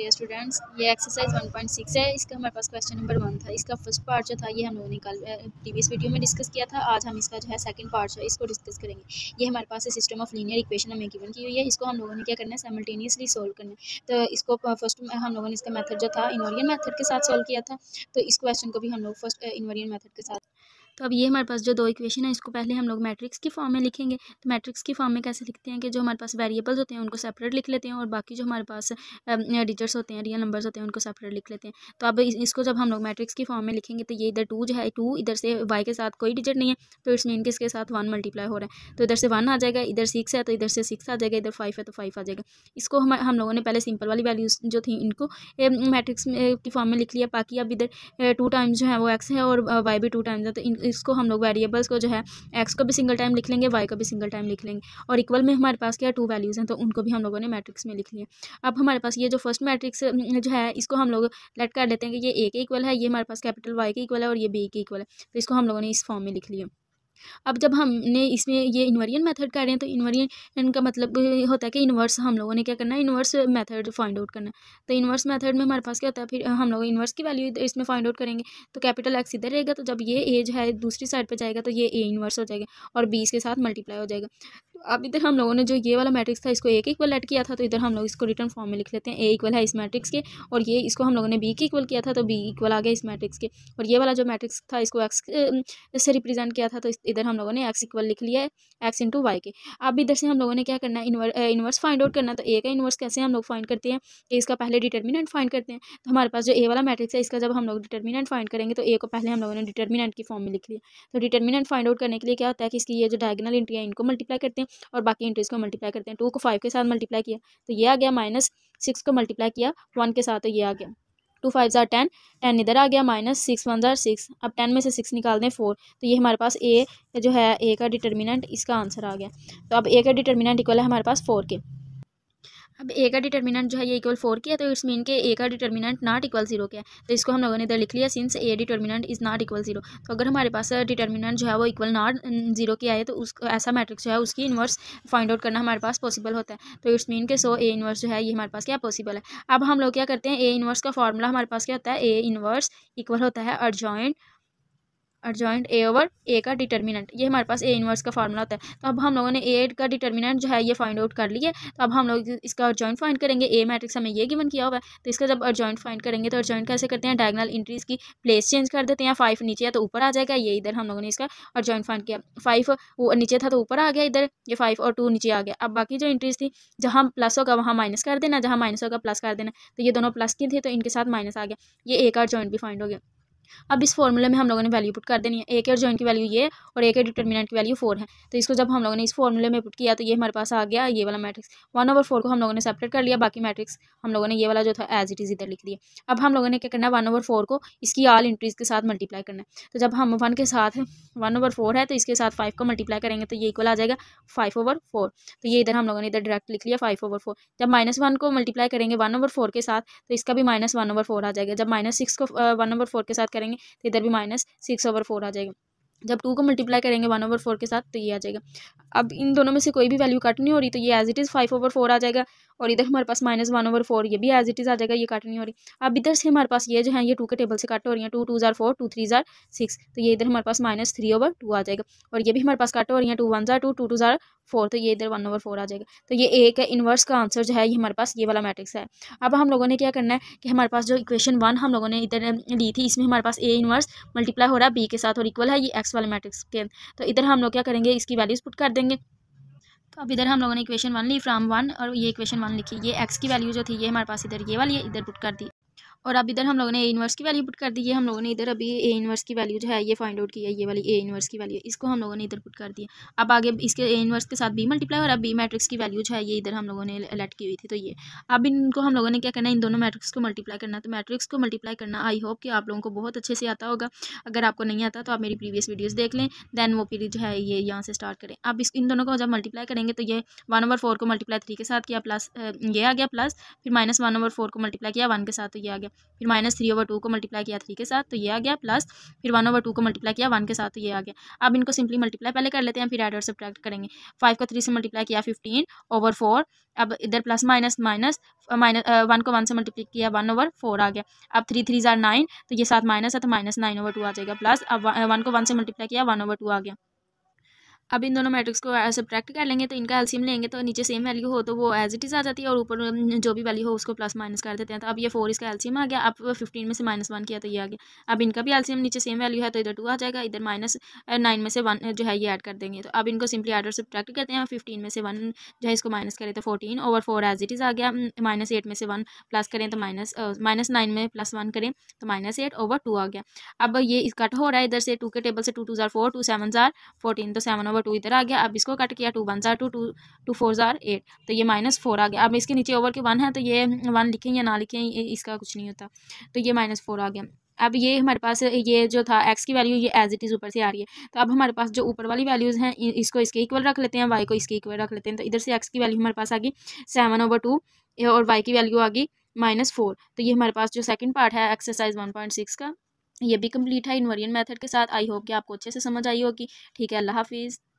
dear students ये exercise 1.6 है इसका हमारे पास क्वेश्चन नंबर वन था इसका फर्स्ट पार्ट जो था ये हम लोगों ने कल प्रीवियस वीडियो में डिस्कस किया था आज हम इसका जो है सेकंड पार्ट है इसको डिस्कस करेंगे ये हमारे पास सिस्टम ऑफ लीनियर इक्वेशन हमें गिवन की हुई है इसको हम लोगों ने क्या करना है साइमल्टेनियसली सोल्व करना है तो इसको फर्स्ट हम लोगों ने इसका मैथड जो था इनवरियन मैथड के साथ सोल्व किया था तो इस क्वेश्चन को भी हम लोग फर्स्ट इन्वोरियन मैथड के साथ तो अब ये हमारे पास जो दो इक्वेशन है इसको पहले हम लोग मैट्रिक्स की फॉर्म में लिखेंगे तो मैट्रिक्स की फॉर्म में कैसे लिखते हैं कि जो हमारे पास वेरिएबल्स होते हैं उनको सेपरेट लिख लेते हैं और बाकी जो हमारे पास डिजिट्स होते हैं रियल नंबर्स होते हैं उनको सेपरेट लिख लेते हैं तो अब इसको जब हम लोग मैट्रिक्स की फॉर्म में लिखेंगे तो ये इधर टू जो है टू इधर से वाई के साथ कोई डिजिट नहीं है तो इट्स मीन किसके इसके साथ वन मल्टीप्लाई हो रहा है तो इधर से वन आ जाएगा इधर सिक्स है तो इधर से सिक्स आ जाएगा इधर फाइव है तो फाइव आ जाएगा इसको हम हम लोगों ने पहले सिंपल वाली वैल्यूज जो थी इनको मैट्रिक्स की फॉर्म में लिख लिया बाकी अब इधर टू टाइम्स जो है वो एक्स है और वाई भी टू टाइम्स है तो इन इसको हम लोग वेरिएबल्स को जो है एक्स को भी सिंगल टाइम लिख लेंगे वाई को भी सिंगल टाइम लिख लेंगे और इक्वल में हमारे पास क्या टू वैल्यूज़ हैं तो उनको भी हम लोगों ने मैट्रिक्स में लिख लिया अब हमारे पास ये जो फर्स्ट मैट्रिक्स जो है इसको हम लोग लेट कर लेते हैं कि ये ए के इक्वल है ये हमारे पास कैपिटल वाई के इक्वल है और ये बी के इक्वल है तो इसको हम लोगों ने इस फॉर्म में लिख लिया अब जब हमने इसमें ये इन्वरियन मेथड कर रहे हैं तो इन्वरियन का मतलब होता है कि इन्वर्स हम लोगों ने क्या करना है इन्वर्स मेथड फाइंड आउट करना तो इन्वर्स मेथड में हमारे पास क्या होता है फिर हम लोग इन्वर्स की वैल्यू तो इसमें फाइंड आउट करेंगे तो कैपिटल एक्स इधर रहेगा तो जब ये ए जो है दूसरी साइड पर जाएगा तो ये ए इन्वर्स हो जाएगा और बीस के साथ मल्टीप्लाई हो जाएगा अब इधर हम लोगों ने जो ये वाला मैट्रिक्स था इसको एक इक्वल ऐड किया था तो इधर हम लोग इसको रिटर्न फॉर्म में लिख लेते हैं ए इक्वल है इस मैट्रिक्स के और ये इसको हम लोगों ने बी के इक्वल किया था तो बी इक्वल आ गया इस मैट्रिक्स के और ये वाला जो मैट्रिक्स था इसको एक्स से रिप्रेजेंट किया था तो इधर हम लोगों ने एक्स इक्वल लिख लिया है एक्स इंटू वाई के अब इधर से हम लोगों ने क्या करना है इनवर्स फाइंड आउट करना तो ए का इनवर्स कैसे हम लोग फाइंड करते हैं कि इसका पहले डिटर्मिनेंट फाइंड करते हैं तो हमारे पास जो ए वाला मैट्रिक्स है इसका जब हम लोग डिटर्मिनेंट फाइंड करेंगे तो ए को पहले हम लोगों ने डिटर्मिनेंट की फॉर्म में लिख लिया तो डिटर्मिनेंट फाइंड आउट करने के लिए क्या होता है कि इसकी ये जो डायगनल है इनको मल्टीप्लाई करते हैं और बाकी इंटरेस्ट को मल्टीप्लाई करते हैं टू को फाइव के साथ मल्टीप्लाई किया तो ये आ गया माइनस सिक्स को मल्टीप्लाई किया वन के साथ तो ये आ गया टू फाइव ज़ार टेन टेन इधर आ गया माइनस सिक्स वन ज़ार सिक्स अब टेन में से सिक्स निकाल दें फोर तो ये हमारे पास ए जो है ए का डिटर्मिनेंट इसका आंसर आ गया तो अब ए का डिटर्मिनेंट इक्वल है हमारे पास फोर के अब ए का डिटर्मिनेंट जो है ये इक्वल फोर की है तो इट्स मीन के ए का डिटर्मिनेंट नॉट इक्वल जीरो के है तो इसको हम लोगों ने इधर लिख लिया since A determinant is not equal zero तो अगर हमारे पास डिटर्मिनेंट जो है वो इक्वल नॉट जीरो की आए तो उस ऐसा मैट्रिक्स जो है उसकी इनवर्स फाइंड आउट करना हमारे पास पॉसिबल होता है तो इट्स मीन के सो ए इन्वर्स जो है ये हमारे पास क्या पॉसिबल है अब हम लोग क्या करते हैं ए इनवर्स का फॉर्मूला हमारे पास क्या होता है ए इनवर्स इक्वल होता है अर्जॉइंट एडजॉइंट ए ओवर ए का डिटर्मिनेंट ये हमारे पास ए इनवर्स का फॉर्मूला होता है तो अब हम लोगों ने ए का डिटर्मिनेंट जो है ये फाइंड आउट कर लिया तो अब हम लोग इसका अर्जॉइंट फाइंड करेंगे ए मैट्रिक्स हमें ये गिवन किया हुआ है तो इसका जब अर्जॉइंट फाइंड करेंगे तो अर्जॉइंट कैसे करते हैं डायगनल इंट्रीज की प्लेस चेंज कर देते हैं फाइव नीचे या तो ऊपर आ जाएगा ये इधर हम लोगों ने इसका अर्जॉइंट फाइंड किया फाइव नीचे था तो ऊपर आ गया इधर ये फाइव और टू नीचे आ गया अब बाकी जो इंट्रीज थी जहाँ प्लस होगा वहाँ माइनस कर देना जहाँ माइनस होगा प्लस कर देना तो ये दोनों प्लस की थी तो इनके साथ माइनस आ गया ये ए का जॉइंट भी फाइंड हो गया अब इस फॉर्मूले में हम लोगों ने वैल्यू पुट कर देनी है ए के और जॉइन की वैल्यू ये और ए के डिटर्मिनेंट की वैल्यू फोर है तो इसको जब हम लोगों ने इस फॉर्मूले में पुट किया तो ये हमारे पास आ गया ये वाला मैट्रिक्स वन ओवर फोर को हम लोगों ने सेपरेट कर लिया बाकी मैट्रिक्स हम लोगों ने ये वाला जो था एज इट इज़ इधर लिख दिया अब हम लोगों ने क्या करना है वन ओवर फोर को इसकी आल इंट्रीज़ के साथ मल्टीप्लाई करना है तो जब हम वन के साथ वन ओवर फोर है तो इसके साथ फाइव को मल्टीप्लाई करेंगे तो ये इक्वल आ जाएगा फाइव ओवर फोर तो ये इधर हम लोगों ने इधर डायरेक्ट लिख लिया फाइव ओवर फोर जब माइनस वन को मल्टीप्लाई करेंगे वन ओवर फोर के साथ तो इसका भी माइनस वन ओवर फोर आ जाएगा जब माइनस सिक्स को वन ओवर फोर के साथ करेंगे तो इधर भी माइनस सिक्स ओवर फोर आ जाएगा जब टू को मल्टीप्लाई करेंगे वन ओवर फोर के साथ तो ये आ जाएगा अब इन दोनों में से कोई भी वैल्यू कट नहीं हो रही तो ये as it is five over four आ जाएगा और इधर हमारे पास माइनस वन ओवर फोर ये भी एज इट इज़ आ जाएगा ये कट नहीं हो रही अब इधर से हमारे पास ये जो है ये टू के टेबल से कट हो रही है टू टू ज़ार फोर टू थ्री ज़ार सिक्स तो ये इधर हमारे पास माइनस थ्री ओवर टू आ जाएगा और ये भी हमारे पास कट हो रही है टू वन ज़ार टू टू टू ज़ार फोर तो ये इधर वन ओवर फोर आ जाएगा तो ये एक है इनवर्स का आंसर जो है ये हमारे पास ये वाला मैट्रिक्स है अब हम लोगों ने क्या करना है कि हमारे पास जो इक्वेशन वन हम लोगों ने इधर ली थी इसमें हमारे पास ए इन्वर्स मल्टीप्लाई हो रहा है बी के साथ और इक्वल है ये एक्स एक्स वाले मैट्रिक्स के तो इधर हम लोग क्या करेंगे इसकी वैल्यूज़ पुट कर देंगे तो अब इधर हम लोगों ने इक्वेशन वन ली फ्राम वन और ये इक्वेशन वन लिखी ये एक्स की वैल्यू जो थी ये हमारे पास इधर ये वाली है इधर पुट कर दी और अब इधर हम लोगों ने ए इनवर्स की वैल्यू पुट कर दी है हम लोगों ने इधर अभी ए इनवर्स की वैल्यू जो है ये फाइंड आउट की है ये वाली ए इनवर्स की वैल्यू इसको हम लोगों ने इधर पुट कर दी है अब आगे इसके ए इनवर्स के साथ बी मल्टीप्लाई और अब बी मैट्रिक्स की वैल्यू जो है ये इधर हम लोगों ने अलर्ट की हुई थी तो ये अब इनको हम लोगों ने क्या करना है इन दोनों मैट्रिक्स को मल्टीप्लाई करना तो मैट्रिक्स को मल्टीप्लाई करना आई होप कि आप लोगों को बहुत अच्छे से आता होगा अगर आपको नहीं आता तो आप मेरी प्रीवियस वीडियोज़ देख लें दैन वो फिर जो है ये यहाँ से स्टार्ट करें अब इस इन दोनों को जब मल्टीप्लाई करेंगे तो ये वन ओवर फोर को मल्टीप्लाई थ्री के साथ किया प्लस ये आ गया प्लस फिर माइनस वन ओवर फोर को मल्टीप्लाई किया वन के साथ तो ये आ गया फिर माइनस थ्री ओवर टू को मल्टीप्लाई किया थ्री के साथ तो ये आ गया प्लस फिर वन ओवर टू को मल्टीप्लाई किया वन के साथ तो ये आ गया अब इनको सिंपली मल्टीप्लाई पहले कर लेते हैं फिर एड और सब्ट्रैक्ट करेंगे फाइव को थ्री से मल्टीप्लाई किया फिफ्टीन ओवर फोर अब इधर plus minus minus minus one को वन से मल्टीप्लाई किया वन ओवर फोर आ गया अब थ्री थ्री जार नाइन तो ये साथ माइनस है तो माइनस नाइन ओवर टू आ जाएगा प्लस अब वन को वन से मल्टीप्लाई किया वन ओवर टू आ गया अब इन दोनों मैट्रिक्स को सब्ट्रैक्ट कर लेंगे तो इनका एलसीएम लेंगे तो नीचे सेम वैल्यू हो तो वो एज इट इज़ आ जाती है और ऊपर जो भी वैल्यू हो उसको प्लस माइनस कर देते हैं तो अब ये फोर इसका एलसीएम आ गया अब फिफ्टीन में से माइनस वन किया तो ये आ गया अब इनका भी एलसीएम नीचे सेम वैल्यू है तो इधर टू आ जाएगा इधर माइनस नाइन में से वन जो है ये ऐड कर देंगे तो अब इनको सिंपली एड और सब्ट्रैक्ट करते हैं फिफ्टीन में से वन जो है इसको माइनस करें तो fourteen over four as it is आ गया माइनस एट में से वन प्लस करें तो माइनस माइनस नाइन में प्लस वन करें तो माइनस एट ओवर टू आ गया अब ये कट हो रहा है इधर से टू के टेबल से टू टू ज़ार फोर टू सेवन ज़ार फोर्टीन तो सेवन ओवर टू इधर आ गया अब इसको कट किया टू वन ज़ार टू टू टू फोर ज़ार एट तो ये माइनस फोर आ गया अब इसके नीचे ओवर के वन है तो ये वन लिखें या ना लिखें इसका कुछ नहीं होता तो ये माइनस फोर आ गया अब ये हमारे पास ये जो था एक्स की वैल्यू ये एज इट इज़ ऊपर से आ रही है तो अब हमारे पास जो ऊपर वाली वैल्यूज़ हैं इसको इसके इक्वल रख लेते हैं वाई को इसके इक्वल रख लेते हैं तो इधर से एक्स की वैल्यू हमारे पास आ गई सेवन ओवर टू और वाई की वैल्यू आ गई माइनस फोर तो ये हमारे पास जो सेकंड पार्ट है एक्सरसाइज वन पॉइंट सिक्स का ये भी कंप्लीट है इनवरियन मेथड के साथ आई होप कि आपको अच्छे से समझ आई होगी ठीक है अल्लाह हाफिज़